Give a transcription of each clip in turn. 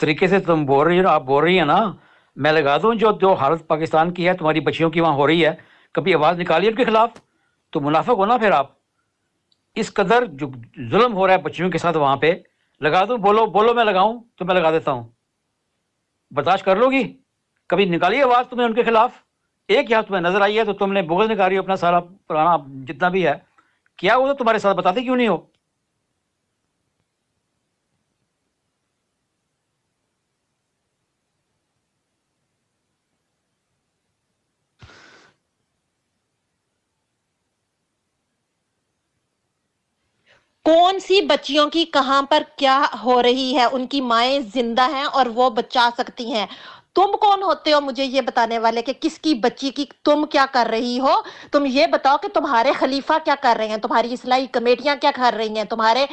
तरीके से तुम बोल रही हो आप बोल रही है ना मैं लगा दूँ जो जो हालत पाकिस्तान की है तुम्हारी बच्चियों की वहाँ हो रही है कभी आवाज़ निकाली उनके खिलाफ तो मुनाफा हो ना फिर आप इस कदर जो जुल्म हो रहा है बच्चियों के साथ वहाँ पे लगा दूँ बोलो बोलो मैं लगाऊँ तो मैं लगा देता हूँ बर्दाश्त कर लोगी कभी निकाली आवाज़ तुम्हें उनके खिलाफ एक यहाँ तुम्हें नज़र आई है तो तुमने बुगल निकाली अपना सारा पुराना जितना भी है क्या वो तो तुम्हारे साथ बताते क्यों नहीं हो कौन सी बच्चियों की कहां पर क्या हो रही है उनकी माए जिंदा हैं और वो बचा सकती हैं तुम कौन होते हो मुझे ये बताने वाले कि किसकी बच्ची की तुम क्या कर रही हो तुम ये बताओ कि तुम्हारे खलीफा क्या कर रहे हैं तुम्हारी इसलाई कमेटियां क्या कर रही हैं तुम्हारे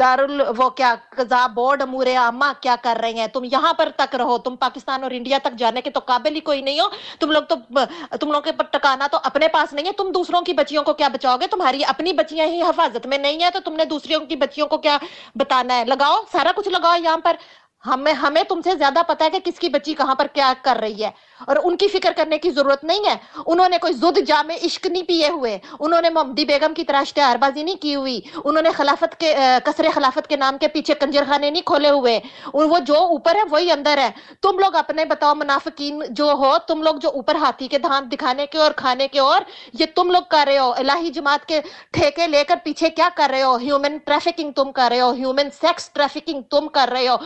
दारुल वो क्या कजा बोर्ड अमूर आमा क्या कर रहे हैं तुम यहां पर तक रहो तुम पाकिस्तान और इंडिया तक जाने के तो काबिल ही कोई नहीं हो तुम लोग तो तुम लोग के टकाना तो अपने पास नहीं है तुम दूसरों की बच्चियों को क्या बचाओगे तुम्हारी अपनी बच्चियां ही हिफाजत में नहीं है तो तुमने दूसरों की बच्चियों को क्या बताना है लगाओ सारा कुछ लगाओ यहाँ पर हमें हमें तुमसे ज्यादा पता है कि किसकी बच्ची कहाँ पर क्या कर रही है और उनकी फिक्र करने की जरूरत नहीं है उन्होंने कोई जुद जामे इश्क नहीं पिए हुए उन्होंने मोहम्मदी बेगम की तरह इश्तेहारबाजी नहीं की हुई उन्होंने खिलाफत के कसरे खिलाफत के नाम के पीछे खाने नहीं खोले हुए वो जो ऊपर है वही अंदर है तुम लोग अपने बताओ मुनाफिकीन जो हो तुम लोग जो ऊपर हाथी के धाम दिखाने के और खाने के और ये तुम लोग कर रहे हो इलाही जमात के ठेके लेकर पीछे क्या कर रहे हो ह्यूमन ट्रैफिकिंग तुम कर रहे हो ह्यूमन सेक्स ट्रैफिकिंग तुम कर रहे हो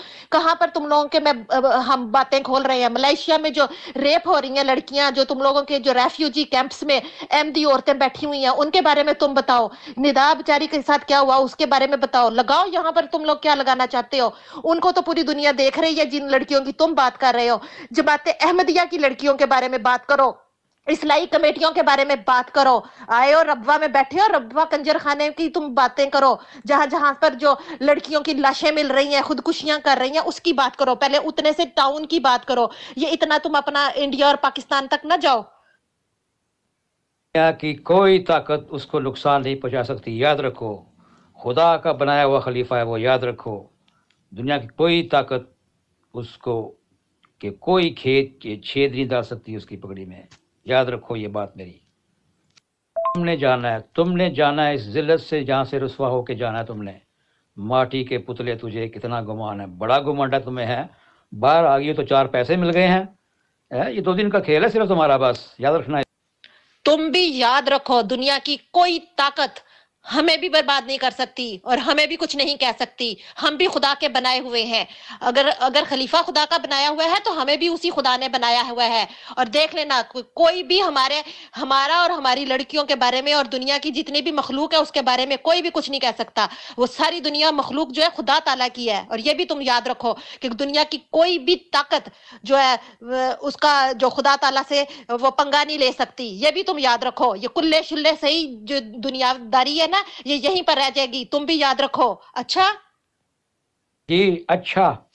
जहां पर तुम लोगों के मैं हम बातें खोल रहे हैं मलेशिया में जो रेप हो रही है लड़कियां जो तुम लोगों के जो रेफ्यूजी कैंप्स में एम दी औरतें बैठी हुई हैं उनके बारे में तुम बताओ निदा बेचारी के साथ क्या हुआ उसके बारे में बताओ लगाओ यहाँ पर तुम लोग क्या लगाना चाहते हो उनको तो पूरी दुनिया देख रही है जिन लड़कियों की तुम बात कर रहे हो जमाते अहमदिया की लड़कियों के बारे में बात करो इसलाई कमेटियों के बारे में बात करो आए और रबवा में बैठे और रबवा कंजर खाने की तुम बातें करो जहां जहां पर जो लड़कियों की लाशें मिल रही हैं खुदकुशियां कर रही हैं उसकी बात करो पहले उतने से टाउन की बात करो ये इतना तुम अपना इंडिया और पाकिस्तान तक ना जाओ की कोई ताकत उसको नुकसान नहीं पहुंचा सकती याद रखो खुदा का बनाया हुआ खलीफा है वो याद रखो दुनिया की कोई ताकत उसको के कोई खेत के छेद नहीं डाल सकती उसकी पगड़ी में याद रखो ये बात मेरी तुमने जाना है तुमने जाना है इस जिल्लत से जहाँ से रसुआ होके जाना है तुमने माटी के पुतले तुझे कितना गुमान है बड़ा है तुम्हें है बाहर आ गई तो चार पैसे मिल गए हैं ये दो दिन का खेल है सिर्फ तुम्हारा बस याद रखना है तुम भी याद रखो दुनिया की कोई ताकत हमें भी बर्बाद नहीं कर सकती और हमें भी कुछ नहीं कह सकती हम भी खुदा के बनाए हुए हैं अगर अगर खलीफा खुदा का बनाया हुआ है तो हमें भी उसी खुदा ने बनाया हुआ है और देख लेना को, कोई भी हमारे हमारा और हमारी लड़कियों के बारे में और दुनिया की जितनी भी मखलूक है उसके बारे में कोई भी कुछ नहीं कह सकता वो सारी दुनिया मखलूक जो है खुदा ताला की है और ये भी तुम याद रखो कि दुनिया की कोई भी ताकत जो है उसका जो खुदा ताला से वो पंगा नहीं ले सकती ये भी तुम याद रखो ये कुल्ले शुल्ले सही जो दुनियादारी है ना ये यहीं पर रह जाएगी तुम भी याद रखो अच्छा जी अच्छा